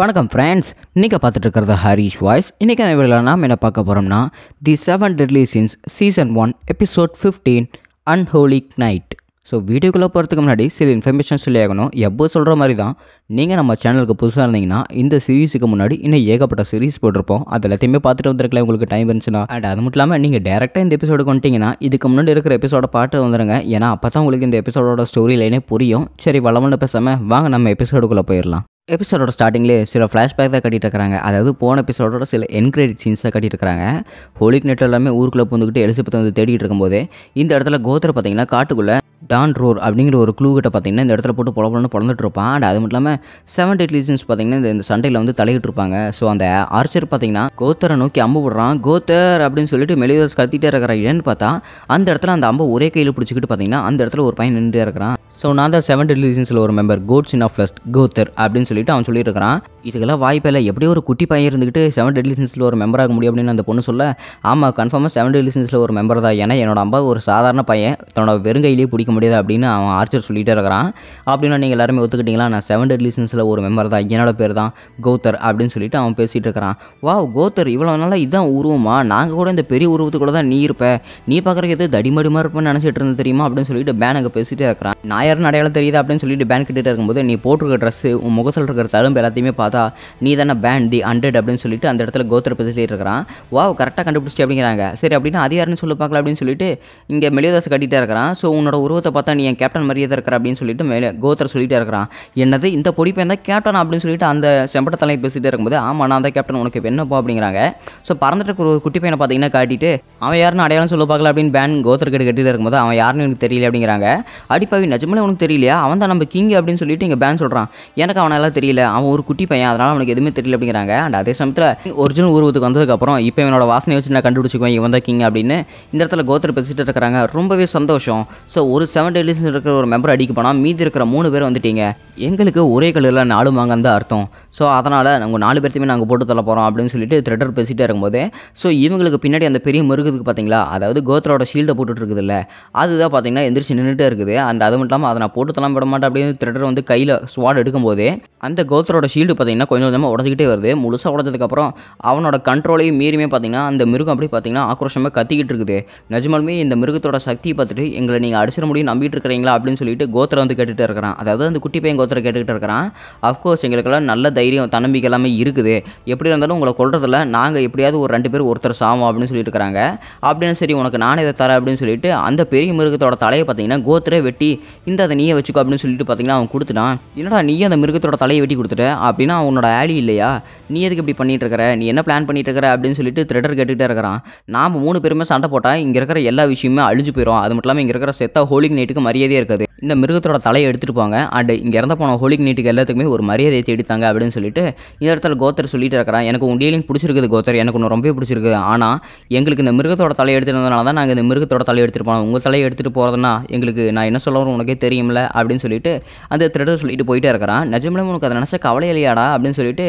வணக்கம் ஃப்ரெண்ட்ஸ் இன்றைக்கி பார்த்துட்டு இருக்கிறது ஹரிஷ் வாய்ஸ் இன்றைக்கான வீடியோவில் நாம் என்ன பார்க்க போகிறோம்னா the Seven Deadly Sins season one episode fifteen Unholy Night so வீடியோக்குள்ளே போகிறதுக்கு முன்னாடி சில இன்ஃபர்மேஷன் சொல்லி ஆகணும் எப்போ சொல்கிற மாதிரி தான் நீங்கள் நம்ம சேனலுக்கு புதுசாக இருந்தீங்கன்னா இந்த சீரிஸுக்கு முன்னாடி இன்னும் ஏகப்பட்ட சீரிஸ் போட்டிருப்போம் அது எல்லாத்தையுமே பார்த்துட்டு வந்திருக்கலாம் உங்களுக்கு டைம் இருந்துச்சுன்னா அண்ட் அது மட்டும் இல்லாமல் நீங்கள் டேரெக்டாக இந்த எபிசோடு கொண்டிங்கன்னா இதுக்கு முன்னாடி இருக்கிற எபிசோட பாட்டு வந்துடுங்க ஏன்னா அப்போ தான் உங்களுக்கு இந்த எபிசோடோட ஸ்டோரி லைனே புரியும் சரி வளமன்னு பேசாமல் வாங்க நம்ம எபிசோடுக்குள்ளே போயிடலாம் எபிசோடோட ஸ்டார்டிங்லேயே சில ஃப்ளாஷ்பேக் தான் கட்டிட்டுருக்காங்க அதாவது போன எபிசோடோட சில என்கிரேஜ் சீன்ஸ் தான் கட்டிட்டுருக்காங்க ஹோலிக் நெட் எல்லாமே ஊருக்குள்ளே புந்துக்கிட்டு எலிசபத்தை வந்து தேடிட்டு இருக்கும்போது இந்த இடத்துல கோத்திர பார்த்தீங்கன்னா காட்டுக்குள்ளே டான் ரோர் அப்படிங்கிற ஒரு க்ளூ கிட்ட பார்த்தீங்கன்னா இந்த இடத்துல போட்டு புலப்படன்னு பிறந்துட்டு இருப்பான் அண்ட் அது மட்டும் இல்லாமல் செவன் டேட் பார்த்தீங்கன்னா இந்த சண்டையில் வந்து தலையிட்டு இருப்பாங்க ஸோ அந்த ஆர்ச்சர் பார்த்தீங்கன்னா கோத்தரை நோக்கி அம்பு விடுறான் கோத்தர் அப்படின்னு சொல்லிட்டு மெலிவாஸ் கத்திட்டே இருக்கிற ஏன்னு பார்த்தா அந்த இடத்துல அந்த அம்பை ஒரே கையில் பிடிச்சிக்கிட்டு பார்த்தீங்கன்னா அந்த இடத்துல ஒரு பையன் நின்று இருக்கிறான் ஸோ நான் தான் செவன் டெலிவிஷன்ஸில் ஒரு member goat's sin of lust Gowther அப்படின்னு சொல்லிட்டு அவன் சொல்லியிருக்கிறான் இதுக்கெல்லாம் இல்லை எப்படியோ ஒரு குட்டி பையன் இருந்துக்கிட்டு செவன் டெலிவிஷன்ஸில் ஒரு மெம்பராக முடியும் அப்படின்னு அந்த பொண்ணு சொல்ல ஆமாம் கன்ஃபார்மாக செவன் டெலிவிஷன்ஸில் ஒரு மெம்பர் தான் ஏன்னா என்னோட அம்பா ஒரு சாதாரண பையன் தன்னோட வெறுங்கையிலேயே பிடிக்க முடியாது அப்படின்னு அவன் ஆர்ச்சர் சொல்லிகிட்டே இருக்கிறான் அப்படின்னா நீங்கள் எல்லாருமே ஒத்துக்கிட்டீங்களா நான் செவன் டெலிவிஷன்ஸில் ஒரு மெம்பர் தான் என்னோட பேர் தான் கோத்தர் அப்படின்னு சொல்லிட்டு அவன் பேசிகிட்டு இருக்கிறான் வா கோத்தர் இவ்வளோ நாளாக இதுதான் உருவமா நாங்கள் கூட இந்த பெரிய உருவத்துக்கூட தான் நீ இருப்பேன் நீ பார்க்குறதுக்கு எது தடிமடிமா இருப்பேன்னு நினச்சிட்டு இருந்தது தெரியுமா அப்படின்னு சொல்லிட்டு பேன் அங்கே பேசிகிட்டே இருக்கிறான் நான் நாயர்னு அடையாளம் தெரியுது அப்படின்னு சொல்லிட்டு பேன் கிட்டே இருக்கும்போது நீ போட்டிருக்க ட்ரெஸ்ஸு உன் முகத்தில் இருக்கிற தழும்பு எல்லாத்தையுமே பார்த்தா நீ தானே பேண்ட் தி ஹண்ட்ரட் அப்படின்னு சொல்லிட்டு அந்த இடத்துல கோத்திர பேசிட்டு இருக்கிறான் வா கரெக்டாக கண்டுபிடிச்சி அப்படிங்கிறாங்க சரி அப்படின்னா அது யாருன்னு சொல்லி பார்க்கலாம் அப்படின்னு சொல்லிட்டு இங்கே மெலியதாஸ் கட்டிகிட்டே இருக்கிறான் ஸோ உன்னோட உருவத்தை பார்த்தா நீ என் கேப்டன் மரியாதை இருக்கிற அப்படின்னு சொல்லிட்டு மேலே கோத்திர சொல்லிட்டு இருக்கிறான் என்னது இந்த பொடி பையன் தான் கேப்டன் அப்படின்னு சொல்லிட்டு அந்த செம்பட்ட தலை பேசிகிட்டே இருக்கும்போது ஆமாம் நான் தான் கேப்டன் உனக்கு இப்போ என்னப்பா அப்படிங்கிறாங்க ஸோ பறந்துட்டு இருக்கிற ஒரு குட்டி பையனை பார்த்தீங்கன்னா காட்டிட்டு அவன் யாருன்னு அடையாளம் சொல்ல பார்க்கல அப்படின்னு பேன் கோத்திர கட்டி கட்டிகிட்டு இருக்கும்போது அவன் யாருன்னு எனக்கு தெரியல அப்படிங்கிறாங்க அடிப்பாவி நிஜமா நம்மளே உனக்கு தெரியலையா அவன் தான் நம்ம கிங் அப்படின்னு சொல்லிட்டு இங்கே பேன் சொல்கிறான் எனக்கு அவனெல்லாம் தெரியல அவன் ஒரு குட்டி பையன் அதனால் அவனுக்கு எதுவுமே தெரியல அப்படிங்கிறாங்க அண்ட் அதே சமயத்தில் ஒரிஜினல் உருவத்துக்கு வந்ததுக்கப்புறம் இப்போ இவனோட வாசனை வச்சு நான் கண்டுபிடிச்சிக்குவேன் இவன் தான் கிங் அப்படின்னு இந்த இடத்துல கோத்திர பேசிட்டு இருக்கிறாங்க ரொம்பவே சந்தோஷம் ஸோ ஒரு செவன் டேலிஸ் இருக்கிற ஒரு மெம்பர் அடிக்க போனால் மீதி இருக்கிற மூணு பேர் வந்துட்டீங்க எங்களுக்கு ஒரே கலரில் நாலு வாங்கன்னு தான் அர்த்தம் ஸோ அதனால் நாங்கள் நாலு பேர்த்தையுமே நாங்கள் போட்டு தள்ள போகிறோம் அப்படின்னு சொல்லிட்டு த்ரெட்டர் பேசிகிட்டே இருக்கும்போது ஸோ இவங்களுக்கு பின்னாடி அந்த பெரிய மருகுதுக்கு பார்த்தீங்களா அதாவது கோத்ரோட ஷீல்டை போட்டுட்டு இல்லை அதுதான் பார்த்தீங்கன்னா எந்திரிச்சு நின்றுட்டே இருக்குது அண்ட் அது மட்டும் இல்லாமல் அதை நான் போட்டு தள்ள விட மாட்டேன் அப்படின்னு த்ரெட்டர் வந்து கையில் ஸ்வாட் எடுக்கும்போது அந்த கோத்ரோட ஷீல்டு பார்த்தீங்கன்னா கொஞ்சம் கொஞ்சமாக உடஞ்சிக்கிட்டே வருது முழுசாக உடஞ்சதுக்கப்புறம் அவனோட கண்ட்ரோலையும் மீறியுமே பார்த்தீங்கன்னா அந்த மிருகம் அப்படி பார்த்தீங்கன்னா ஆக்ரோஷமாக கத்திக்கிட்டு இருக்குது நிஜமாலுமே இந்த மிருகத்தோட சக்தியை பார்த்துட்டு எங்களை நீங்கள் அடிச்சிட முடியும் நம்பிட்டு இருக்கிறீங்களா அப்படின்னு சொல்லிட்டு கோத்திரம் வந்து கேட்டுகிட்டு இருக்கிறான் அதாவது அந்த குட்டி பையன் கோத்ரா கேட்டுக்கிட்டு இருக்கிறான் அஃப்கோர்ஸ் எங்களுக்கெல்லாம் நல்ல தை தைரியம் தன்னம்பிக்கை எல்லாமே இருக்குது எப்படி இருந்தாலும் உங்களை கொள்றதில்ல நாங்கள் எப்படியாவது ஒரு ரெண்டு பேர் ஒருத்தர் சாவோம் அப்படின்னு சொல்லிட்டு இருக்கிறாங்க அப்படின்னு சரி உனக்கு நானே இதை தரேன் அப்படின்னு சொல்லிட்டு அந்த பெரிய மிருகத்தோட தலையை பார்த்தீங்கன்னா கோத்திரே வெட்டி இந்த அதை நீயே வச்சுக்கோ அப்படின்னு சொல்லிட்டு பார்த்தீங்கன்னா அவன் கொடுத்துட்டான் என்னடா நீயே அந்த மிருகத்தோட தலையை வெட்டி கொடுத்துட்ட அப்படின்னா அவனோட ஆடி இல்லையா நீ எதுக்கு இப்படி பண்ணிட்டு இருக்கிற நீ என்ன பிளான் பண்ணிட்டு இருக்கிற அப்படின்னு சொல்லிட்டு த்ரெட்டர் கேட்டுகிட்டே இருக்கிறான் நாம் மூணு பேருமே சண்டை போட்டால் இங்கே இருக்கிற எல்லா விஷயமே அழிஞ்சு போயிடும் அது மட்டும் இல்லாமல் இங்கே இருக்கிற செத்தா ஹோலிக் நைட்டுக்கு மரியாதையாக இருக்குது இந்த மிருகத்தோட தலையை எடுத்துகிட்டு போங்க அண்ட் இங்கே இருந்த போன ஹோலிக் நைட்டுக்கு எல்லாத்துக்குமே ஒரு மரியாதையை தேடித்தாங்க அப்படின்னு அப்படின்னு சொல்லிட்டு இந்த இடத்துல கோத்தர் சொல்லிட்டு இருக்கிறான் எனக்கு உன் டீலிங் பிடிச்சிருக்குது கோத்தர் எனக்கு ஒன்று ரொம்பவே பிடிச்சிருக்குது ஆனால் எங்களுக்கு இந்த மிருகத்தோட தலை எடுத்துருந்ததுனால தான் நாங்கள் இந்த மிருகத்தோட தலை போனோம் உங்கள் தலையை எடுத்துகிட்டு போகிறதுனா எங்களுக்கு நான் என்ன சொல்ல உனக்கே தெரியும்ல அப்படின்னு சொல்லிட்டு அந்த திருடர் சொல்லிட்டு போயிட்டே இருக்கிறான் நிஜமிலும் உனக்கு அதை நினச்ச கவலை இல்லையாடா அப்படின்னு சொல்லிட்டு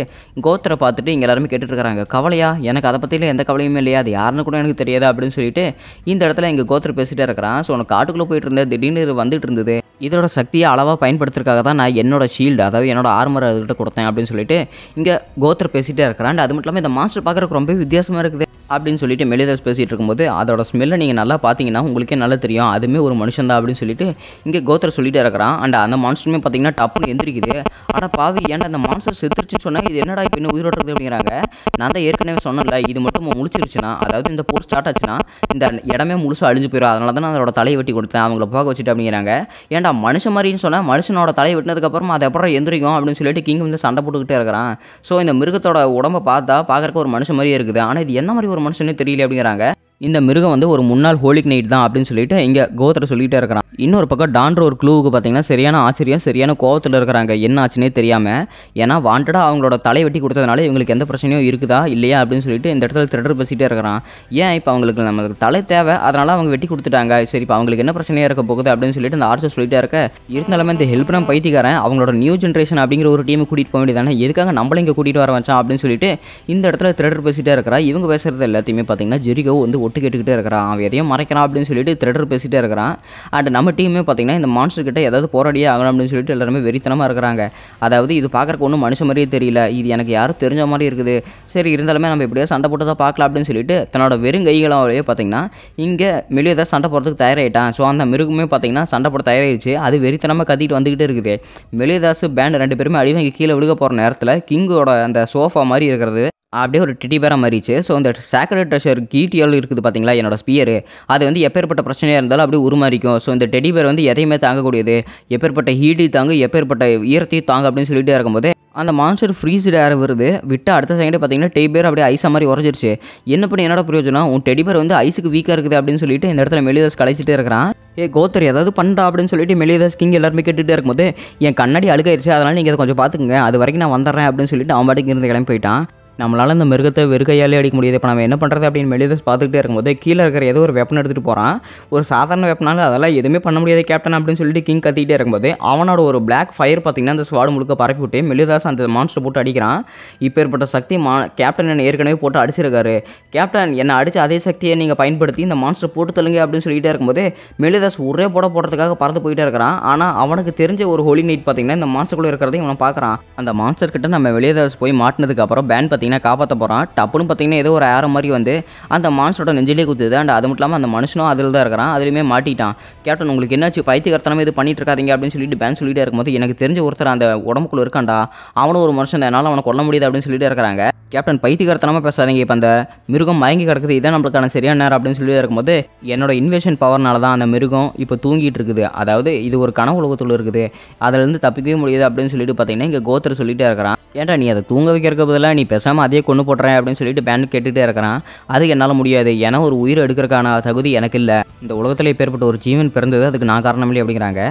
கோத்தரை பார்த்துட்டு இங்கே எல்லாருமே இருக்கிறாங்க கவலையா எனக்கு அதை பற்றியில் எந்த கவலையுமே இல்லையா அது யாருன்னு கூட எனக்கு தெரியாது அப்படின்னு சொல்லிட்டு இந்த இடத்துல எங்கள் கோத்தர் பேசிகிட்டே இருக்கிறான் ஸோ உனக்கு காட்டுக்குள்ளே போயிட்டு இருந்தேன் திடீர்னு வந்துட்டு இருந்தது இதோட சக்தியை அளவாக பயன்படுத்துறதுக்காக தான் நான் என்னோட ஷீல்டு அதாவது என்னோட ஆர்மர் அதுக்கிட்ட கொடுத்தேன் அப்படின்னு சொல்லி சொல்லிட்டு இங்கே கோத்திர பேசிகிட்டே இருக்கிறான் அது மட்டும் இல்லாமல் இந்த மாஸ்டர் பார்க்குறதுக்கு ரொம்ப வித்தியாசமாக இருக்குது அப்படின்னு சொல்லிட்டு மெலிதாஸ் பேசிகிட்டு இருக்கும்போது அதோட ஸ்மெல்லை நீங்கள் நல்லா பார்த்தீங்கன்னா உங்களுக்கே நல்லா தெரியும் அதுவுமே ஒரு மனுஷன் தான் அப்படின்னு சொல்லிட்டு இங்கே கோத்திர சொல்லிட்டு இருக்கிறான் அண்ட் அந்த மான்ஸ்டருமே பார்த்தீங்கன்னா டப்புன்னு எந்திரிக்குது ஆனால் பாவி ஏன்டா அந்த மான்ஸ்டர் செத்துருச்சுன்னு சொன்னால் இது என்னடா இப்போ உயிர் ஓட்டுறது அப்படிங்கிறாங்க நான் தான் ஏற்கனவே சொன்னேன்ல இது மட்டும் முழிச்சிருச்சுன்னா அதாவது இந்த போர் ஸ்டார்ட் ஆச்சுன்னா இந்த இடமே முழுசு அழிஞ்சு போயிடும் அதனால தான் நான் அதோட தலையை வெட்டி கொடுத்தேன் அவங்கள போக வச்சுட்டு அப்படிங்கிறாங்க ஏன்டா மனுஷன் மாதிரின்னு சொன்னால் மனுஷனோட தலை வெட்டினதுக்கப்புறம் அதை அப்புறம் எந்திரிக்கும் அப்படின்னு சொல்லிட்டு கிங் வந்து சண்டை போட்டுக்கிட்டே இருக்கிறான் ஸோ இந்த மிருகத்தோட உடம்பை பார்த்தா பார்க்குறக்கு ஒரு மனுஷன் மாதிரியே இருக்குது ஆனால் இது என்ன மாதிரி ஒரு ஒரு மனுஷனே தெரியல அப்படிங்கிறாங்க இந்த மிருகம் வந்து ஒரு முன்னாள் ஹோலிக் நைட் தான் அப்படின்னு சொல்லிட்டு இங்கே கோத்தர் சொல்லிகிட்டே இருக்கிறான் இன்னொரு பக்கம் டான்ற ஒரு க்ளூவுக்கு பார்த்தீங்கன்னா சரியான ஆச்சரியம் சரியான கோவத்தில் இருக்கிறாங்க என்ன ஆச்சுன்னே தெரியாமல் ஏன்னா வாண்டடாக அவங்களோட தலை வெட்டி கொடுத்ததுனால இவங்களுக்கு எந்த பிரச்சனையும் இருக்குதா இல்லையா அப்படின்னு சொல்லிட்டு இந்த இடத்துல திருடர் பேசிகிட்டே இருக்கிறான் ஏன் இப்போ அவங்களுக்கு நமக்கு தலை தேவை அதனால் அவங்க வெட்டி கொடுத்துட்டாங்க சரி இப்போ அவங்களுக்கு என்ன பிரச்சனையாக இருக்க போகுது அப்படின்னு சொல்லிட்டு அந்த ஆர்ச்சர் சொல்லிகிட்டே இருக்க இருந்தாலுமே இந்த ஹெல்ப் நான் பைத்திக்காரன் அவங்களோட நியூ ஜென்ரேஷன் அப்படிங்கிற ஒரு டீமை கூட்டிகிட்டு போக வேண்டியது எதுக்காக நம்மளை இங்கே கூட்டிகிட்டு வர வச்சான் அப்படின்னு சொல்லிட்டு இந்த இடத்துல திருடர் பேசிகிட்டே இருக்கிறா இவங்க பேசுகிறது எல்லாத்தையுமே பார்த்தீங்கன்னா ஜெரிகோ வந்து ஒட்டு கேட்டுக்கிட்டே இருக்கிறான் அவன் எதையும் மறைக்கிறான் அப்படின்னு சொல்லிட்டு த்ரெடர் பேசிகிட்டே இருக்கிறான் அண்ட் நம்ம டீமே பார்த்திங்கன்னா இந்த மான்ஸ்டர் கிட்ட ஏதாவது போராடியே ஆகணும் அப்படின்னு சொல்லிட்டு எல்லாருமே வெறித்தனமாக இருக்கிறாங்க அதாவது இது பார்க்குறக்கு ஒன்றும் மனுஷ மாதிரியே தெரியல இது எனக்கு யாரும் தெரிஞ்ச மாதிரி இருக்குது சரி இருந்தாலுமே நம்ம இப்படியே சண்டை போட்டு தான் பார்க்கலாம் அப்படின்னு சொல்லிட்டு தன்னோட வெறும் கைகளாவே பார்த்தீங்கன்னா இங்கே வெளியே தான் சண்டை போடுறதுக்கு தயாராகிட்டான் ஸோ அந்த மிருகமே பார்த்திங்கன்னா சண்டை போட தயாராகிடுச்சு அது வெறித்தனமாக கத்திட்டு வந்துக்கிட்டே இருக்குது மெலிதாஸ் பேண்ட் ரெண்டு பேருமே அடிவாங்க கீழே விழுக போகிற நேரத்தில் கிங்கோட அந்த சோஃபா மாதிரி இருக்கிறது அப்படியே ஒரு டிடி பேராக மாறிச்சு ஸோ அந்த சேக்ரட் ட்ரெஷர் கீட்டியால் இருக்குது பார்த்தீங்களா என்னோடய ஸ்பியரு அது வந்து எப்பேற்பட்ட பிரச்சனையாக இருந்தாலும் அப்படியே உருமாறிக்கும் ஸோ இந்த டெடி பேர் வந்து எதையுமே தாங்கக்கூடியது எப்பேற்பட்ட ஹீடி தாங்கு எப்பேற்பட்ட ஈரத்தையும் தாங்க அப்படின்னு சொல்லிட்டு இருக்கும்போது அந்த மான்ஸ்டர் ஃப்ரீஸ்டு ஏர் வருது விட்டு அடுத்த செகண்டே பார்த்தீங்கன்னா டெடி பேர் அப்படியே ஐஸாக மாதிரி உறைஞ்சிருச்சு என்ன பண்ணி என்னோட பிரயோஜனம் உன் டெடி பேர் வந்து ஐஸுக்கு வீக்காக இருக்குது அப்படின்னு சொல்லிட்டு இந்த இடத்துல மெலிதாஸ் கழிச்சிட்டே இருக்கிறான் ஏ கோத்தர் ஏதாவது பண்ணா அப்படின்னு சொல்லிட்டு மெலிதாஸ் கிங் எல்லாருமே கேட்டுகிட்டே இருக்கும்போது என் கண்ணாடி அழுகாயிருச்சு அதனால் நீங்கள் அதை கொஞ்சம் பார்த்துக்குங்க அது வரைக்கும் நான் வந்துடுறேன் அப்படின்னு சொல்லிட்டு அவன் பாட்டுக்கு இருந்து கிளம்பி போயிட்டான் நம்மளால் இந்த மிருகத்தை வெறுகையாலே அடிக்க முடியாது இப்போ நம்ம என்ன பண்ணுறது அப்படின்னு மெலிதஸ் பார்த்துக்கிட்டே இருக்கும்போது கீழே இருக்கிற ஏதோ ஒரு வெப்பன் எடுத்துகிட்டு போகிறான் ஒரு சாதாரண வெப்பனால் அதெல்லாம் எதுவுமே பண்ண முடியாது கேப்டன் அப்படின்னு சொல்லிட்டு கிங் கத்திக்கிட்டே இருக்கும்போது அவனோட ஒரு பிளாக் ஃபயர் பார்த்திங்கன்னா அந்த ஸ்வாடு முழுக்க பரப்பி விட்டு மெலிதாஸ் அந்த மான்ஸ்டர் போட்டு அடிக்கிறான் இப்போ ஏற்பட்ட சக்தி மா கேப்டன் என்னை ஏற்கனவே போட்டு அடிச்சிருக்காரு கேப்டன் என்னை அடித்து அதே சக்தியை நீங்கள் பயன்படுத்தி இந்த மான்ஸ்டர் போட்டு தள்ளுங்க அப்படின்னு சொல்லிகிட்டே இருக்கும்போது மெலிதாஸ் ஒரே போட போடுறதுக்காக பறந்து போயிட்டே இருக்கிறான் ஆனால் அவனுக்கு தெரிஞ்ச ஒரு ஹோலி நைட் பார்த்திங்கன்னா இந்த கூட இருக்கிறதையும் அவன் பார்க்குறான் அந்த மான்ஸ்டர் கிட்ட நம்ம மெலிதாஸ் போய் மாட்டினதுக்கப்புறம் பேன் பார்த்திங்கன்னா பார்த்தீங்கன்னா காப்பாற்ற போகிறான் டப்புன்னு பார்த்தீங்கன்னா ஏதோ ஒரு ஏற மாதிரி வந்து அந்த மான்ஸோட நெஞ்சிலே குத்துது அண்ட் அது மட்டும் இல்லாமல் அந்த மனுஷனும் அதில் தான் இருக்கிறான் அதுலேயுமே மாட்டிட்டான் கேப்டன் உங்களுக்கு என்னாச்சு பைத்தியகர்த்தனமே இது பண்ணிட்டு இருக்காதிங்க அப்படின்னு சொல்லிட்டு பேன் சொல்லிட்டே இருக்கும்போது எனக்கு தெரிஞ்ச ஒருத்தர் அந்த உடம்புக்குள்ள இருக்காண்டா அவனும் ஒரு மனுஷன் என்னால் அவனை கொல்ல முடியாது அப்படின்னு சொல்லிட்டு இருக்கிறாங்க கேப்டன் பைத்தியகர்த்தனமாக பேசாதீங்க இப்போ அந்த மிருகம் மயங்கி கிடக்குது இதான் நம்மளுக்கான சரியான நேரம் அப்படின்னு சொல்லி இருக்கும்போது என்னோட இன்வெஷன் பவர்னால தான் அந்த மிருகம் இப்போ தூங்கிட்டு இருக்குது அதாவது இது ஒரு கனவு உலகத்தில் இருக்குது அதுலேருந்து தப்பிக்கவே முடியாது அப்படின்னு சொல்லிட்டு பார்த்தீங்கன்னா இங்கே கோத்தர் சொல்லிட்டு இருக்கிறான் ஏன்டா நீ அதை தூங்க வைக்கிறதுக்கு பதிலாக நீ பேசாமல் பேசாமல் அதே கொண்டு போட்டுறேன் அப்படின்னு சொல்லிட்டு பேன் கேட்டுகிட்டே இருக்கிறான் அது என்னால் முடியாது ஏன்னா ஒரு உயிர் எடுக்கிறக்கான தகுதி எனக்கு இல்லை இந்த உலகத்தில் பேர்பட்ட ஒரு ஜீவன் பிறந்தது அதுக்கு நான் காரணம் இல்லை அப்படிங்கிறாங்க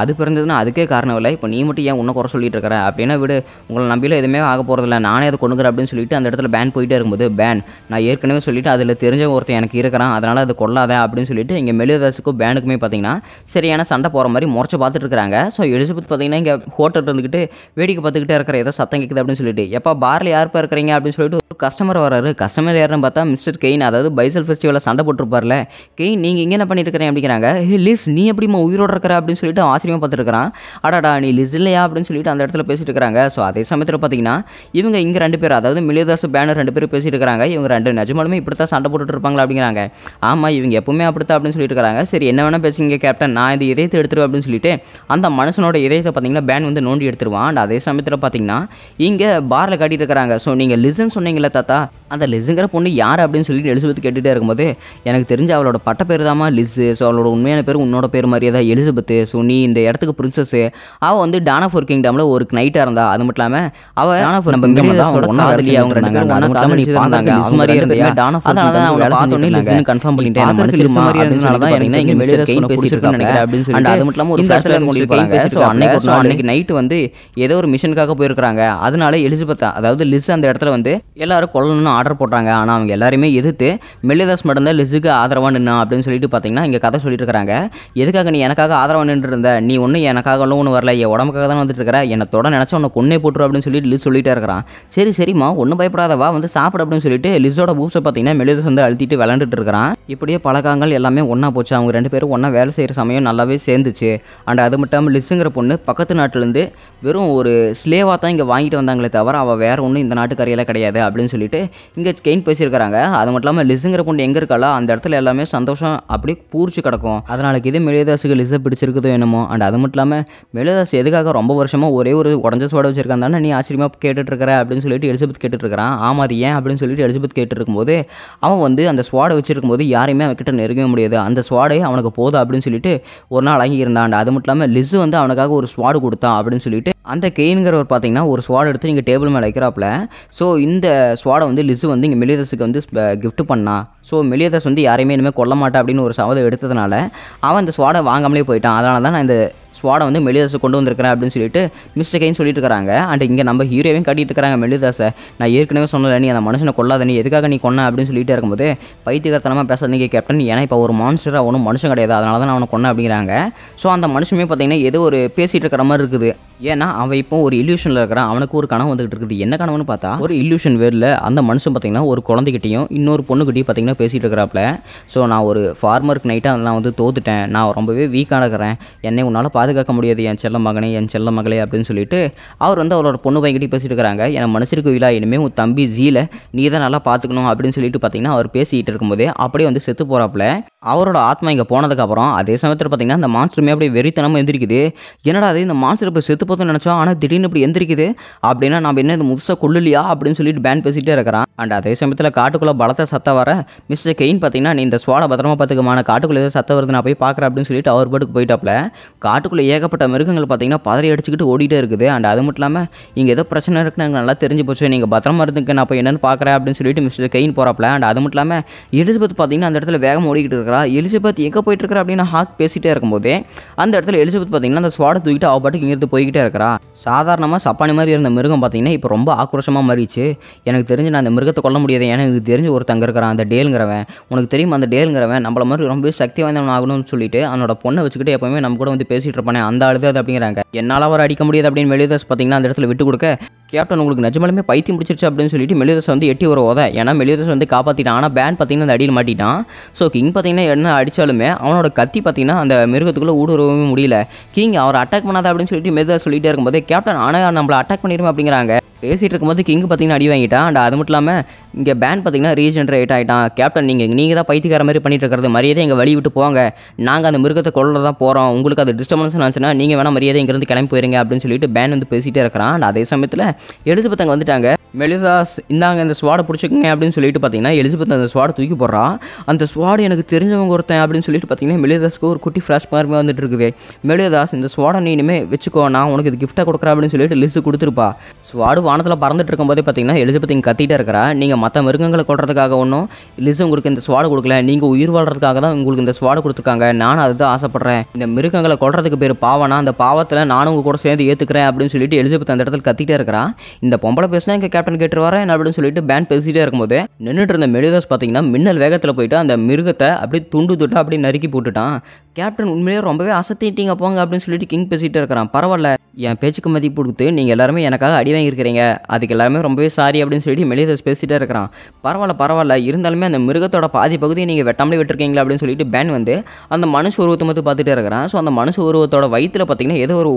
அது பிறந்ததுன்னா அதுக்கே காரணம் இல்லை இப்போ நீ மட்டும் ஏன் உன்ன குறை சொல்லிட்டு இருக்கிற அப்படின்னா விடு உங்களை நம்பியில் எதுவுமே ஆக போகிறதில்ல நானே அதை கொண்டுக்கிறேன் அப்படின்னு சொல்லிட்டு அந்த இடத்துல பேன் போயிட்டே இருக்கும்போது பேன் நான் ஏற்கனவே சொல்லிட்டு அதில் தெரிஞ்ச ஒருத்தன் எனக்கு இருக்கிறான் அதனால் அது கொள்ளாத அப்படின்னு சொல்லிட்டு இங்கே மெலிதாஸுக்கும் பேனுக்குமே பார்த்தீங்கன்னா சரியான சண்டை போகிற மாதிரி முறைச்சு பார்த்துட்டு இருக்கிறாங்க ஸோ எலிசபெத் பார்த்தீங்கன்னா இங்கே ஹோட்டல் இருந்துக்கிட்டு வேடிக்கை பார்த்துக்கிட்டே இருக்கிற ஏதோ சத்தம் கேட்குது அப்படின்னு சொல்லிட்டு எப்போ பாரில் யார் இப்போ இருக்கிறீங்க அப்படின்னு சொல்லிட்டு கஸ்டமர் வராரு கஸ்டமர் யாருன்னு பார்த்தா மிஸ்டர் கெயின் அதாவது பைசல் ஃபெஸ்டிவலில் சண்டை போட்டிருப்பார்ல கெயின் நீங்கள் இங்கே என்ன பண்ணிட்டு இருக்கிறேன் அப்படிங்கிறாங்க ஹே லிஸ் நீ எப்படிமா உயிரோடு இருக்கிற அப்படின்னு சொல்லிட்டு ஆச்சரியமாக பார்த்துருக்கிறான் அடாடா நீ லிஸ் இல்லையா அப்படின்னு சொல்லிட்டு அந்த இடத்துல பேசிட்டு இருக்கிறாங்க ஸோ அதே சமயத்தில் பார்த்தீங்கன்னா இவங்க இங்கே ரெண்டு பேர் அதாவது மிலியதாஸ் பேனர் ரெண்டு பேரும் பேசிட்டு இருக்கிறாங்க இவங்க ரெண்டு நிஜமாலுமே இப்படி தான் சண்டை போட்டுட்டு இருப்பாங்களா அப்படிங்கிறாங்க ஆமாம் இவங்க எப்பவுமே தான் அப்படின்னு சொல்லிட்டு இருக்கிறாங்க சரி என்ன வேணால் பேசுங்க கேப்டன் நான் இது இதயத்தை எடுத்துருவேன் அப்படின்னு சொல்லிட்டு அந்த மனுஷனோட இதயத்தை பார்த்தீங்கன்னா பேன் வந்து நோண்டி எடுத்துருவான் அதே சமயத்தில் பார்த்தீங்கன்னா இங்கே பாரில் காட்டிட்டு இருக்கிறாங்க ஸோ நீங்கள் லிசன் சொன்னீங்க இல்லை தாத்தா அந்த லிஸுங்கிற பொண்ணு யார் அப்படின்னு சொல்லிட்டு எலிசபெத் கேட்டுகிட்டே இருக்கும்போது எனக்கு தெரிஞ்ச அவளோட பட்ட பேர் தாமா லிஸ்ஸு ஸோ அவளோட உண்மையான பேர் உன்னோட பேர் மாதிரியே தான் எலிசபெத்து ஸோ நீ இந்த இடத்துக்கு பிரின்சஸ் அவள் வந்து டானா ஃபோர் கிங்டமில் ஒரு நைட்டாக இருந்தா அது மட்டும் இல்லாமல் அவள் டானா ஃபோர் அதனால தான் கன்ஃபார்ம் பண்ணிட்டேன் நினைக்கிறேன் அப்படின்னு அது மட்டும் இல்லாமல் ஒரு அன்னைக்கு அன்னைக்கு வந்து ஏதோ ஒரு அதனால எலிசபெத் அதாவது லிஸ் அந்த இடத்துல வந்து எல்லாரும் எல்லாரும் கொல்லணும்னு ஆர்டர் போட்டாங்க ஆனால் அவங்க எல்லாருமே எதிர்த்து மெல்லிதாஸ் தான் லிஸுக்கு ஆதரவாக நின்னா அப்படின்னு சொல்லிட்டு பார்த்தீங்கன்னா இங்கே கதை சொல்லிட்டு இருக்கிறாங்க எதுக்காக நீ எனக்காக ஆதரவாக நின்று நீ ஒன்றும் எனக்காக ஒன்றும் வரல என் உடம்புக்காக தான் வந்துட்டு இருக்கிற என்னை தொட நினச்சா உன்னை கொன்னே போட்டுரு அப்படின்னு சொல்லிட்டு லிஸ் சொல்லிட்டே இருக்கிறான் சரி சரிம்மா ஒன்றும் பயப்படாதவா வந்து சாப்பிட அப்படின்னு சொல்லிட்டு லிஸோட பூஸை பார்த்தீங்கன்னா மெல்லிதாஸ் வந்து அழுத்திட்டு விளாண்டுட்டு இருக்கிறான் இப்படியே பழக்கங்கள் எல்லாமே ஒன்றா போச்சு அவங்க ரெண்டு பேரும் ஒன்றா வேலை செய்கிற சமயம் நல்லாவே சேர்ந்துச்சு அண்ட் அது மட்டும் இல்லாமல் லிஸுங்கிற பொண்ணு பக்கத்து நாட்டிலேருந்து வெறும் ஒரு ஸ்லேவாக தான் இங்கே வாங்கிட்டு வந்தாங்களே தவிர அவள் வேறு ஒன்றும் இந்த நாட்டுக்கரையில் கிடையாது அப்படின்னு அப்படின்னு சொல்லிட்டு இங்கே கெயின் பேசியிருக்கிறாங்க அது மட்டும் இல்லாமல் லிஸுங்கிற பொண்ணு எங்கே இருக்காளோ அந்த இடத்துல எல்லாமே சந்தோஷம் அப்படியே பூரிச்சு கிடக்கும் அதனால் இது மெலியதாசுக்கு லிஸை பிடிச்சிருக்குதோ என்னமோ அண்ட் அது மட்டும் இல்லாமல் மெலியதாஸ் எதுக்காக ரொம்ப வருஷமாக ஒரே ஒரு உடஞ்ச சோட வச்சிருக்காங்க நீ ஆச்சரியமாக இருக்கிற அப்படின்னு சொல்லிட்டு எலிசபெத் கேட்டுட்ருக்கிறான் ஆமாம் அது ஏன் அப்படின்னு சொல்லிட்டு எலிசபெத் கேட்டுருக்கும்போது அவன் வந்து அந்த ஸ்வாடை வச்சிருக்கும் போது யாரையுமே அவன்கிட்ட நெருங்க முடியாது அந்த ஸ்வாடே அவனுக்கு போதும் அப்படின்னு சொல்லிட்டு ஒரு நாள் அடங்கியிருந்தான் இருந்தான் அது மட்டும் இல்லாமல் லிஸ் வந்து அவனுக்காக ஒரு ஸ்வாடு கொடுத்தான் அப்படின்னு சொல்லிட்டு அந்த கெயின்கிறவர் பார்த்தீங்கன்னா ஒரு ஸ்வாட் எடுத்து நீங்கள் டேபிள் மேலே வைக்கிறாப்பில் ஸோ இந்த ஸ்வாடை வந்து லிஸு வந்து இங்கே மெலியதஸுக்கு வந்து கிஃப்ட் பண்ணா ஸோ மெலியதஸ் வந்து யாரையுமே இனிமேல் கொல்ல மாட்டேன் அப்படின்னு ஒரு சவதம் எடுத்ததுனால அவன் அந்த ஸ்வாடை வாங்காமலே போயிட்டான் அதனால தான் நான் இந்த ஸ்வாடை வந்து மெலிதாஸை கொண்டு வந்திருக்கிறேன் அப்படின்னு சொல்லிட்டு மிஸ்டர் கைன்னு சொல்லிட்டு இருக்கிறாங்க அண்ட் இங்கே நம்ம ஹீரோவையும் கட்டிட்டு இருக்கிறாங்க மெலிதாஸை நான் ஏற்கனவே சொன்னல நீ அந்த மனுஷனை கொள்ளாத நீ எதுக்காக நீ கொன்ன அப்படின்னு சொல்லிட்டு இருக்கும்போது பைத்தியகரத்தனமாக பேசாத நீங்கள் கேப்டன் ஏன்னா இப்போ ஒரு மான்ஸ்டராக ஒன்றும் மனுஷன் கிடையாது அதனால தான் அவனை கொன்ன அப்படிங்கிறாங்க ஸோ அந்த மனுஷனே பார்த்தீங்கன்னா ஏதோ ஒரு பேசிகிட்டு இருக்கிற மாதிரி இருக்குது ஏன்னா அவன் இப்போ ஒரு இல்யூஷனில் இருக்கிறான் அவனுக்கு ஒரு கனவு வந்துகிட்டு இருக்குது என்ன கனவுன்னு பார்த்தா ஒரு இல்யூஷன் வேரில் அந்த மனுஷன் பார்த்தீங்கன்னா ஒரு குழந்தைகிட்டையும் இன்னொரு பொண்ணுக்கிட்டையும் பார்த்தீங்கன்னா பேசிகிட்டு இருக்கிறாப்புல ஸோ நான் ஒரு ஃபார்மருக்கு நைட்டாக நான் வந்து தோத்துட்டேன் நான் ரொம்பவே வீக்காக இருக்கிறேன் என்னை உன்னால் பாதுகா பாதுகாக்க முடியாது என் செல்ல மகனே என் செல்ல மகளே அப்படின்னு சொல்லிட்டு அவர் வந்து அவரோட பொண்ணு பையன்கிட்ட பேசிட்டு இருக்கிறாங்க என மனுஷருக்கு விழா இனிமேல் உன் தம்பி ஜீல நீ தான் நல்லா பார்த்துக்கணும் அப்படின்னு சொல்லிட்டு பார்த்தீங்கன்னா அவர் பேசிட்டு இருக்கும்போதே அப்படியே வந்து செத்து போகிறாப்புல அவரோட ஆத்மா இங்கே போனதுக்கப்புறம் அதே சமயத்தில் பார்த்தீங்கன்னா அந்த மான்ஸ்டருமே அப்படியே வெறித்தனமாக எந்திரிக்குது என்னடா அது இந்த மான்ஸ்டர் இப்போ செத்து போதுன்னு நினச்சோம் ஆனால் திடீர்னு இப்படி எந்திரிக்குது அப்படின்னா நம்ம என்ன இந்த முதுசாக கொள்ளலையா அப்படின்னு சொல்லிட்டு பேன் பேசிகிட்டே இருக்கிறான் அண்ட் அதே சமயத்தில் காட்டுக்குள்ளே பலத்தை சத்த வர மிஸ்டர் கெயின் பார்த்தீங்கன்னா நீ இந்த ஸ்வாட பத்திரமா பார்த்துக்கமான காட்டுக்குள்ளே சத்த வருது நான் போய் பார்க்குறேன் அப்படின்னு சொல்லிட்டு அவர் பாட்டுக்கு போயிட்டாப்ல காட்டுக்குள்ளே காட்டுக்குள்ளே ஏகப்பட்ட மிருகங்கள் பார்த்தீங்கன்னா பதறி அடிச்சுக்கிட்டு ஓடிட்டே இருக்குது அண்ட் அது மட்டும் இல்லாமல் இங்கே ஏதோ பிரச்சனை இருக்குன்னு எனக்கு நல்லா தெரிஞ்சு போச்சு நீங்கள் பத்திரமா இருந்துக்கு நான் இப்போ என்னென்னு பார்க்குறேன் அப்படின்னு சொல்லிட்டு மிஸ்டர் கெயின் போகிறப்பல அண்ட் அது மட்டும் இல்லாமல் எலிசபெத் பார்த்தீங்கன்னா அந்த இடத்துல வேகம் ஓடிக்கிட்டு இருக்கிறா எலிசபெத் எங்கே போயிட்டு இருக்கிறா அப்படின்னு ஹாக் பேசிகிட்டே இருக்கும்போது அந்த இடத்துல எலிசபெத் பார்த்தீங்கன்னா அந்த ஸ்வாடை தூக்கிட்டு அவ பாட்டுக்கு இங்கிருந்து போய்கிட்டே இருக்கிறா சாதாரணமாக சப்பானி மாதிரி இருந்த மிருகம் பார்த்தீங்கன்னா இப்போ ரொம்ப ஆக்ரோஷமாக மாறிச்சு எனக்கு தெரிஞ்சு நான் அந்த மிருகத்தை கொல்ல முடியாது ஏன்னா எனக்கு தெரிஞ்சு ஒருத்தங்க இருக்கிறான் அந்த டேலுங்கிறவன் உனக்கு தெரியும் அந்த டேலுங்கிறவன் நம்மள மாதிரி ரொம்ப சக்தி வாய்ந்தவன் ஆகணும்னு சொல்லிட்டு அவனோட பொண்ணை வச்சுக்கிட்டு எப்போவுமே நம்ம கூட வந்து பேசிகிட்டு இருப்பானே அந்த ஆளுது அது அப்படிங்கிறாங்க என்னால் அவர் அடிக்க முடியாது அப்படின்னு மெலிதாஸ் பார்த்தீங்கன்னா அந்த இடத்துல விட்டு கொடுக்க கேப்டன் உங்களுக்கு நிஜமாலுமே பைத்தி முடிச்சிருச்சு அப்படின்னு சொல்லிட்டு மெலிதாஸ் வந்து எட்டி ஒரு உத ஏன்னா மெலிதாஸ் வந்து காப்பாற்றிட்டான் ஆனால் பேன் பார்த்தீங்கன்னா அந்த அடியில் மாட்டிட்டான் ஸோ கிங் பார்த்தீங்கன்னா என்ன அடித்தாலுமே அவனோட கத்தி பார்த்தீங்கன்னா அந்த மிருகத்துக்குள்ளே ஊடுருவவே முடியல கிங் அவர் அட்டாக் பண்ணாத அப்படின்னு சொல்லிட்டு மெலிதாஸ் சொல்லிகிட்டே இருக்கும்போது கேப்டன் ஆனால் நம்மளை அட்டாக் பண்ணிடுமே அப்படிங்கிறாங்க பேசிகிட்டு இருக்கும்போது கிங் பார்த்தீங்கன்னா அடி வாங்கிட்டான் அண்ட் அது மட்டும் இல்லாமல் இங்கே பேன் பார்த்திங்கன்னா ரீஜென்ரேட் ஆகிட்டான் கேப்டன் நீங்கள் நீங்கள் தான் பைத்தியக்கார மாதிரி பண்ணிட்டு இருக்கிறது மரியாதை எங்கள் வழி விட்டு போங்க நாங்கள் அந்த மிருகத்தை கொள்ள தான் போகிறோம் உங்களுக்கு அது டிஸ்டர்பன்ஸ் நினச்சுன்னா நீங்கள் வேணால் மரியாதை இங்கேருந்து கிளம்பி போயிருங்க அப்படின்னு சொல்லிட்டு பேன் வந்து பேசிகிட்டே இருக்கிறான் அண்ட் அதே சமயத்தில் எழுதுபத்தங்க வந்துட்டாங்க மெலிசாஸ் இந்தாங்க இந்த ஸ்வாடை பிடிச்சிக்கங்க அப்படின்னு சொல்லிட்டு பார்த்தீங்கன்னா எலிசபெத் அந்த ஸ்வாடை தூக்கி போடுறான் அந்த ஸ்வாடு எனக்கு தெரிஞ்சவங்க ஒருத்தன் அப்படின்னு சொல்லிட்டு பார்த்தீங்கன்னா மெலிதாஸ்க்கு ஒரு குட்டி ஃப்ளாஷ் மாதிரி வந்துட்டு இருக்குது மெலிதாஸ் இந்த ஸ்வாடை நீ இனிமேல் வச்சுக்கோ நான் உனக்கு இது கிஃப்ட்டாக கொடுக்குறேன் அப்படின்னு சொல்லிட்டு லிஸ்ட்டு கொடுத்துருப்பா ஸ்வாடு வானத்தில் பறந்துட்டு இருக்கும்போதே பார்த்தீங்கன்னா எலிசபெத் கத்திகிட்டே கத்திட்டே இருக்கிறா நீங்கள் மற்ற மிருகங்களை கொடுறதுக்காக ஒன்றும் லிசு உங்களுக்கு இந்த சுவாடு கொடுக்கல நீங்கள் உயிர் வாழ்கிறதுக்காக தான் உங்களுக்கு இந்த சுவாடு கொடுத்துருக்காங்க நானும் அதுதான் ஆசைப்பட்றேன் இந்த மிருகங்களை கொடுறதுக்கு பேர் பாவனா அந்த பாவத்தில் நானும் உங்கள் கூட சேர்ந்து ஏற்றுக்கிறேன் அப்படின்னு சொல்லிட்டு எலிசபத் அந்த இடத்துல கத்திட்டே இருக்கிறா இந்த பொம்பளை பேசினா எங்கள் கேப்டன் கேட்டுருவாரு அப்படின்னு சொல்லிட்டு பேண்ட் பேசிட்டே இருக்கும்போது நின்றுட்டு இருந்த மெலிதாஸ் பார்த்தீங்கன்னா மின்னல் வேகத்தில் போயிட்டு அந்த மிருகத்தை அப்படியே துண்டு துட்டா அப்படியே நறுக்கி போட்டுட்டான் கேப்டன் உண்மையிலேயே ரொம்பவே அசத்திட்டீங்க போங்க அப்படின்னு சொல்லிட்டு கிங் பேசிகிட்டே இருக்கிறான் பரவாயில்ல என் பேச்சுக்கு மதிப்பு கொடுத்து நீங்கள் எல்லாருமே எனக்காக அடி வாங்கியிருக்கிறீங்க அதுக்கு எல்லாருமே ரொம்பவே சாரி அப்படின்னு சொல்லிட்டு மெலிதஸ் பேசிகிட்டே இருக்கிறான் பரவாயில்ல பரவாயில்ல இருந்தாலுமே அந்த மிருகத்தோட பாதி பகுதியை நீங்கள் வெட்டாமலே விட்டுருக்கீங்களா அப்படின்னு சொல்லிட்டு பேன் வந்து அந்த மனுஷ உருவத்தை மட்டும் பார்த்துட்டே இருக்கிறான் ஸோ அந்த மனுஷ உருவத்தோட வயிற்றில் பார்த்தீங்கன்னா ஏதோ ஒரு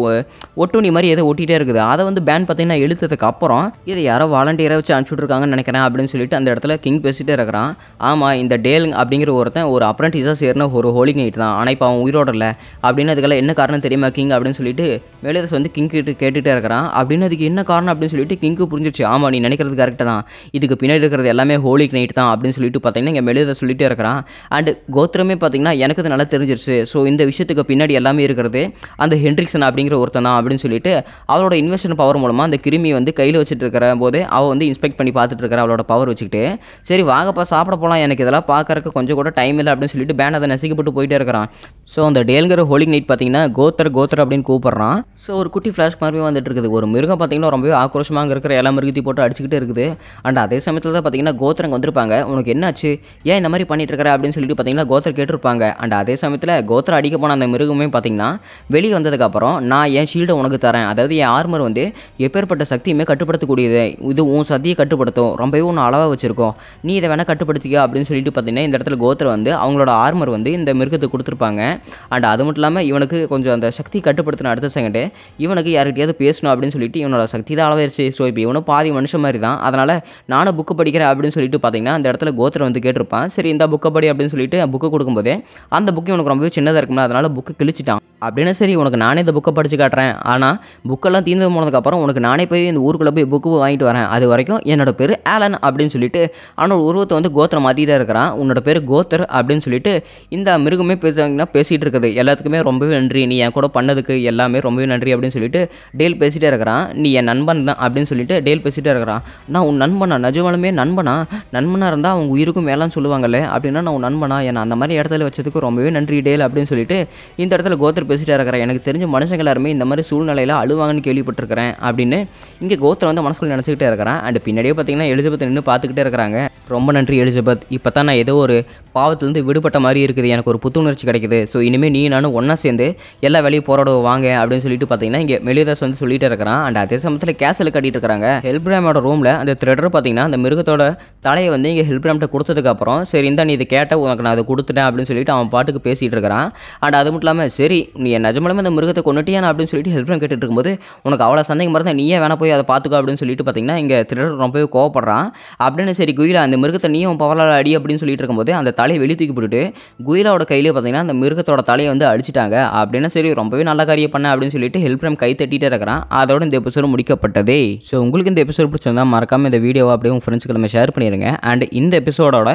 ஒட்டுணி மாதிரி ஏதோ ஒட்டிகிட்டே இருக்குது அதை வந்து பேன் பார்த்தீங்கன்னா எழுத்ததுக்கு அப்புறம் இதை யாரோ வாலண்டியராக வச்சு அனுப்பிச்சுட்ருக்காங்கன்னு நினைக்கிறேன் அப்படின்னு சொல்லிட்டு அந்த இடத்துல கிங் பேசிகிட்டே இருக்கிறான் ஆமாம் இந்த டேல் அப்படிங்கிற ஒருத்தன் ஒரு அப்ரண்டிஸாக சேர்ன ஒரு ஹோலிங் ஐட் தான் ஆனால் இப்போ அவன் உயிரோட இல்லை அப்படின்னு அதுக்கெல்லாம் என்ன காரணம் தெரியுமா கிங் அப்படின்னு சொல்லிட்டு மெலிதஸ் வந்து வந்து கிங் கிட்ட கேட்டுகிட்டே இருக்கிறான் அப்படின்னு அதுக்கு என்ன காரணம் அப்படின்னு சொல்லிட்டு கிங்க்கு புரிஞ்சிருச்சு ஆமாம் நீ நினைக்கிறது கரெக்டாக தான் இதுக்கு பின்னாடி இருக்கிறது எல்லாமே ஹோலி நைட் தான் அப்படின்னு சொல்லிட்டு பார்த்தீங்கன்னா இங்கே மெழுத சொல்லிகிட்டே இருக்கிறான் அண்ட் கோத்திரமே பார்த்தீங்கன்னா எனக்கு இது நல்லா தெரிஞ்சிருச்சு ஸோ இந்த விஷயத்துக்கு பின்னாடி எல்லாமே இருக்கிறது அந்த ஹென்ரிக்சன் அப்படிங்கிற ஒருத்தன் தான் அப்படின்னு சொல்லிட்டு அவளோட இன்வெஸ்டன் பவர் மூலமாக அந்த கிருமி வந்து கையில் வச்சுட்டு இருக்கிற போது அவள் வந்து இன்ஸ்பெக்ட் பண்ணி பார்த்துட்டு இருக்கிற அவளோட பவர் வச்சுக்கிட்டு சரி வாங்கப்பா சாப்பிட போகலாம் எனக்கு இதெல்லாம் பார்க்கறக்கு கொஞ்சம் கூட டைம் இல்லை அப்படின்னு சொல்லிட்டு பேன் அதை நசிக்கப்பட்டு போயிட்டே இருக்கிறான் ஸோ அந்த டேலுங்கிற ஹோலிங் நைட் பார்த்தீங்கன்னா கோத்தர் கோத்தர் அப்படின்னு கூப்பிட்றான் ஸோ ஒரு குட்டி ஃப்ளாஷ் மாதிரி வந்துட்டு இருக்குது ஒரு மிருகம் பார்த்தீங்கன்னா ரொம்பவே ஆக்ரோஷமாக இருக்கிற எல்லா மிருகத்தையும் போட்டு அடிச்சுக்கிட்டு இருக்குது அண்ட் அதே சமயத்தில் தான் பார்த்தீங்கன்னா கோத்தரங்க வந்திருப்பாங்க உனக்கு என்னாச்சு ஏன் இந்த மாதிரி பண்ணிட்டு இருக்கிற அப்படின்னு சொல்லிட்டு பார்த்தீங்கன்னா கோத்தர் கேட்டிருப்பாங்க அண்ட் அதே சமயத்தில் கோத்தர் அடிக்க போன அந்த மிருகமே பார்த்தீங்கன்னா வெளியே வந்ததுக்கப்புறம் நான் என் ஷீல்டை உனக்கு தரேன் அதாவது என் ஆர்மர் வந்து எப்பேற்பட்ட சக்தியுமே கட்டுப்படுத்தக்கூடியது இது உன் சக்தியை கட்டுப்படுத்தும் ரொம்பவே ஒன்று அளவாக வச்சுருக்கோம் நீ இதை வேணால் கட்டுப்படுத்திக்க அப்படின்னு சொல்லிட்டு பார்த்தீங்கன்னா இந்த இடத்துல கோத்தர் வந்து அவங்களோட ஆர்மர் வந்து இந்த மிருகத்தை கொடுத்துருப்பாங்க நினைக்கிறேன் அண்ட் அது மட்டும் இல்லாமல் இவனுக்கு கொஞ்சம் அந்த சக்தி கட்டுப்படுத்தின அடுத்த செகண்டே இவனுக்கு யார்கிட்டயாவது பேசணும் அப்படின்னு சொல்லிட்டு இவனோட சக்தி தான் அளவாயிருச்சு ஸோ இப்போ இவனும் பாதி மனுஷன் மாதிரி தான் அதனால் நானும் புக்கு படிக்கிறேன் அப்படின்னு சொல்லிட்டு பார்த்தீங்கன்னா அந்த இடத்துல கோத்திரம் வந்து கேட்டிருப்பான் சரி இந்த புக்கை படி அப்படின்னு சொல்லிட்டு புக்கு கொடுக்கும்போதே அந்த புக்கு இவனுக்கு ரொம்பவே சின்னதாக இருக்கும்ல அதனால் புக்கு கிழிச்சிட்டான் அப்படின்னு சரி உனக்கு நானே இந்த புக்கை படித்து காட்டுறேன் ஆனால் புக்கெல்லாம் தீர்ந்து போனதுக்கப்புறம் உனக்கு நானே போய் இந்த ஊருக்குள்ளே போய் புக்கு வாங்கிட்டு வரேன் அது வரைக்கும் என்னோட பேர் ஆலன் அப்படின்னு சொல்லிட்டு அவனோட உருவத்தை வந்து கோத்திரம் மாற்றிட்டே இருக்கிறான் உன்னோட பேர் கோத்தர் அப்படின்னு சொல்லிட்டு இந்த மிருகமே பேசுவாங்கன்னா பேசிகிட்டு இருக்குது எல்லாத்துக்குமே ரொம்பவே நன்றி நீ என் கூட பண்ணதுக்கு எல்லாமே ரொம்பவே நன்றி அப்படின்னு சொல்லிட்டு டேல் பேசிகிட்டே இருக்கிறான் நீ என் நண்பன் தான் அப்படின்னு சொல்லிட்டு டேல் பேசிகிட்டே இருக்கிறான் நான் உன் நண்பனா நிஜமாலுமே நண்பனா நண்பனாக இருந்தால் அவங்க உயிருக்கும் மேலாம் சொல்லுவாங்கல்ல அப்படின்னா நான் உன் நண்பனா என்னை அந்த மாதிரி இடத்துல வச்சதுக்கு ரொம்பவே நன்றி டேல் அப்படின்னு சொல்லிட்டு இந்த இடத்துல கோத்தர் பேசிகிட்டே இருக்கிறேன் எனக்கு தெரிஞ்ச மனுஷங்க எல்லாருமே இந்த மாதிரி சூழ்நிலையில் அழுவாங்கன்னு கேள்விப்பட்டிருக்கிறேன் அப்படின்னு இங்கே கோத்திரம் வந்து மனசுக்குள்ள நினச்சிக்கிட்டே இருக்கிறேன் அண்ட் பின்னாடியே பார்த்தீங்கன்னா எலிசபெத் நின்று பார்த்துக்கிட்டே இருக்கிறாங்க ரொம்ப நன்றி எலிசபெத் இப்போ தான் நான் ஏதோ ஒரு பாவத்துலேருந்து விடுபட்ட மாதிரி இருக்குது எனக்கு ஒரு புத்துணர்ச்சி கிடைக்குது ஸோ இனிமேல் நீ நானும் ஒன்றா சேர்ந்து எல்லா வேலையும் போராட வாங்க அப்படின்னு சொல்லிட்டு பார்த்தீங்கன்னா இங்கே மெலிதாஸ் வந்து சொல்லிட்டு இருக்கிறான் அண்ட் அதே சமயத்தில் கேசல் கட்டிட்டு இருக்கிறாங்க ஹெல்ப்ராமோட ரூமில் அந்த த்ரெடர் பார்த்தீங்கன்னா அந்த மிருகத்தோட தலையை வந்து இங்கே ஹெல்ப்ராம்கிட்ட கொடுத்ததுக்கப்புறம் சரி இந்த நீ இதை கேட்ட உனக்கு நான் அதை கொடுத்துட்டேன் அப்படின்னு சொல்லிட்டு அவன் பாட்டுக்கு பேசிகிட்டு இருக்கிறான் அண்ட் அது மட்டும் இல்லாமல் சரி நீ நஜமலமே அந்த மிருகத்தை கொண்டுட்டியான் அப்படின்னு சொல்லிட்டு ஹெல்ப்லைன் கேட்டுட்டு இருக்கும்போது உனக்கு அவ்வளோ சந்தேகம் பார்த்தா நீயே வேணா போய் அதை பார்த்துக்க அப்படின்னு சொல்லிட்டு பார்த்தீங்கன்னா இங்கே திருடர் ரொம்பவே கோவப்படுறான் அப்படின்னு சரி குயிலா அந்த மிருகத்தை நீயும் பவரால் அடி அப்படின்னு சொல்லிட்டு இருக்கும்போது அந்த தலையை வெளியே தூக்கி போட்டுட்டு குயிலாவோட கையிலே பார்த்தீங்கன்னா அந்த மிருகத்தோட தலையை வந்து அடிச்சிட்டாங்க அப்படின்னு சரி ரொம்பவே நல்ல காரியம் பண்ண அப்படின்னு சொல்லிட்டு ஹெல்ப் ஹெல்ப்லைன் கை தட்டிகிட்டே இருக்கிறான் அதோட இந்த எபிசோடு முடிக்கப்பட்டதே ஸோ உங்களுக்கு இந்த எபிசோட் பிடிச்சிருந்தா மறக்காமல் இந்த வீடியோவை அப்படியே உங்கள் ஃப்ரெண்ட்ஸ்க்கு நம்ம ஷேர் பண்ணிடுங்க அண்ட் இந்த எபிசோடோட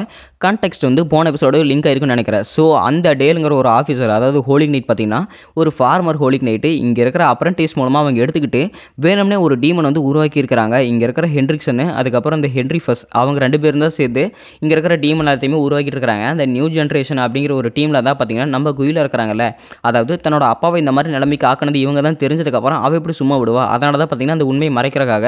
கான்டெக்ட் வந்து போன எபிசோடு லிங்க் ஆயிருக்குன்னு நினைக்கிறேன் ஸோ அந்த டேலுங்கிற ஒரு ஆஃபீஸர் அதாவது ஹோலிங் நீட் பார்த்தீங்கன்னா ஒரு ஃபார்மர் ஹோலிக் நைட்டு இங்கே இருக்கிற அப்ரண்டிஸ் மூலமாக அவங்க எடுத்துக்கிட்டு வேணும்னே ஒரு டீமன் வந்து உருவாக்கியிருக்கிறாங்க இங்கே இருக்கிற ஹென்ரிக்சனு அதுக்கப்புறம் இந்த ஹென்ரி ஃபஸ் அவங்க ரெண்டு பேரும் தான் சேர்த்து இங்கே இருக்கிற டீமன் எல்லாத்தையுமே உருவாக்கிட்டு இருக்கிறாங்க அந்த நியூ ஜென்ரேஷன் அப்படிங்கிற ஒரு டீமில் தான் பார்த்தீங்கன்னா நம்ம குயிலில் இருக்கிறாங்கல்ல அதாவது தன்னோட அப்பாவை இந்த மாதிரி நிலைமைக்கு ஆக்கினது இவங்க தான் தெரிஞ்சதுக்கப்புறம் அவள் எப்படி சும்மா விடுவா அதனால தான் பார்த்தீங்கன்னா அந்த உண்மையை மறைக்கிறக்காக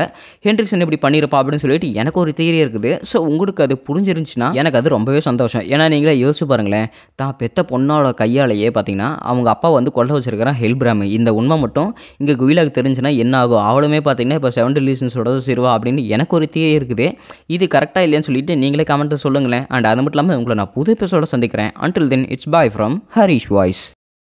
ஹென்ரிக்சன் இப்படி பண்ணியிருப்பா அப்படின்னு சொல்லிட்டு எனக்கு ஒரு தேரி இருக்குது ஸோ உங்களுக்கு அது புரிஞ்சிருந்துச்சுன்னா எனக்கு அது ரொம்பவே சந்தோஷம் ஏன்னா நீங்களே யோசிச்சு பாருங்களேன் தான் பெத்த பொண்ணோட கையாலேயே பார்த்தீங்கன்னா அவங்க அப்பா வந்து கொள்ளை வச்சிருக்கிறான் ஹெல்பிராமி இந்த உண்மை மட்டும் இங்கே குயிலாக்கு தெரிஞ்சுன்னா என்ன ஆகும் அவளுமே பார்த்தீங்கன்னா இப்போ செவன் டிலீஷன்ஸோட சிறுவா அப்படின்னு எனக்கு ஒரு தீயே இருக்குது இது கரெக்டாக இல்லையான்னு சொல்லிட்டு நீங்களே கமெண்ட்டு சொல்லுங்களேன் அண்ட் அது மட்டும் இல்லாமல் உங்களை நான் புது எபிசோட சந்திக்கிறேன் until then it's bye from Harish voice